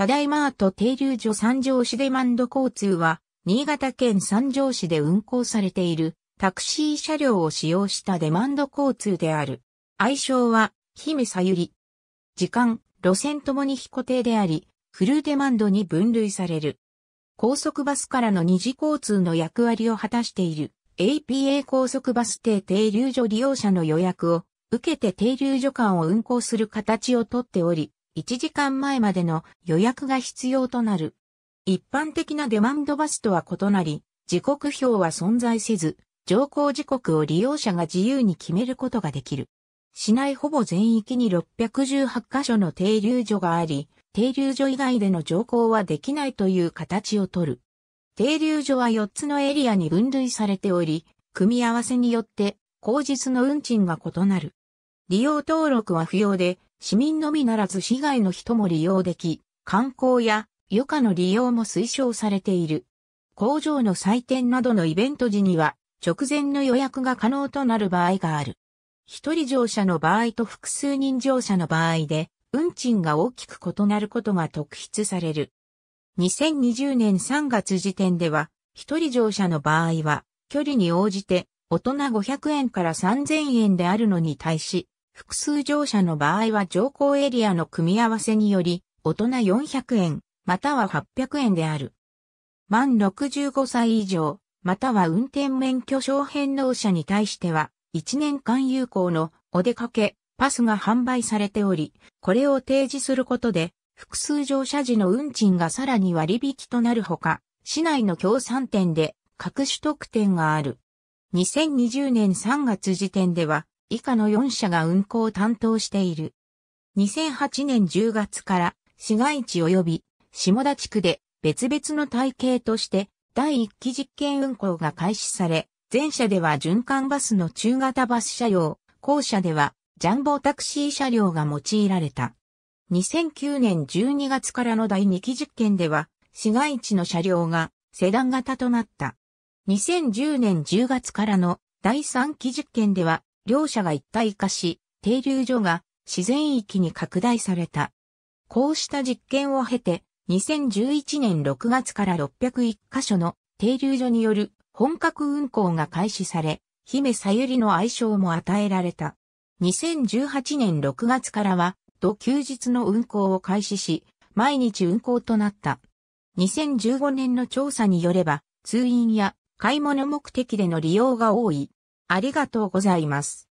ただいまーと停留所三条市デマンド交通は、新潟県三条市で運行されているタクシー車両を使用したデマンド交通である。愛称は、姫さゆり。時間、路線ともに非固定であり、フルデマンドに分類される。高速バスからの二次交通の役割を果たしている APA 高速バス停停留所利用者の予約を受けて停留所間を運行する形をとっており、1時間前までの予約が必要となる。一般的なデマンドバスとは異なり、時刻表は存在せず、乗降時刻を利用者が自由に決めることができる。市内ほぼ全域に618カ所の停留所があり、停留所以外での乗降はできないという形をとる。停留所は4つのエリアに分類されており、組み合わせによって、口実の運賃が異なる。利用登録は不要で、市民のみならず市外の人も利用でき、観光や余暇の利用も推奨されている。工場の祭典などのイベント時には、直前の予約が可能となる場合がある。一人乗車の場合と複数人乗車の場合で、運賃が大きく異なることが特筆される。2020年3月時点では、一人乗車の場合は、距離に応じて、大人500円から3000円であるのに対し、複数乗車の場合は乗降エリアの組み合わせにより、大人400円、または800円である。満65歳以上、または運転免許証返納者に対しては、1年間有効のお出かけ、パスが販売されており、これを提示することで、複数乗車時の運賃がさらに割引となるほか、市内の協賛店で各種特典がある。2020年3月時点では、以下の4社が運行を担当している。2008年10月から市街地及び下田地区で別々の体系として第1期実験運行が開始され、前社では循環バスの中型バス車両、後社ではジャンボタクシー車両が用いられた。2009年12月からの第2期実験では、市街地の車両がセダン型となった。2010年10月からの第3期実験では、両者が一体化し、停留所が自然域に拡大された。こうした実験を経て、2011年6月から601カ所の停留所による本格運行が開始され、姫さゆりの愛称も与えられた。2018年6月からは、土休日の運行を開始し、毎日運行となった。2015年の調査によれば、通院や買い物目的での利用が多い。ありがとうございます。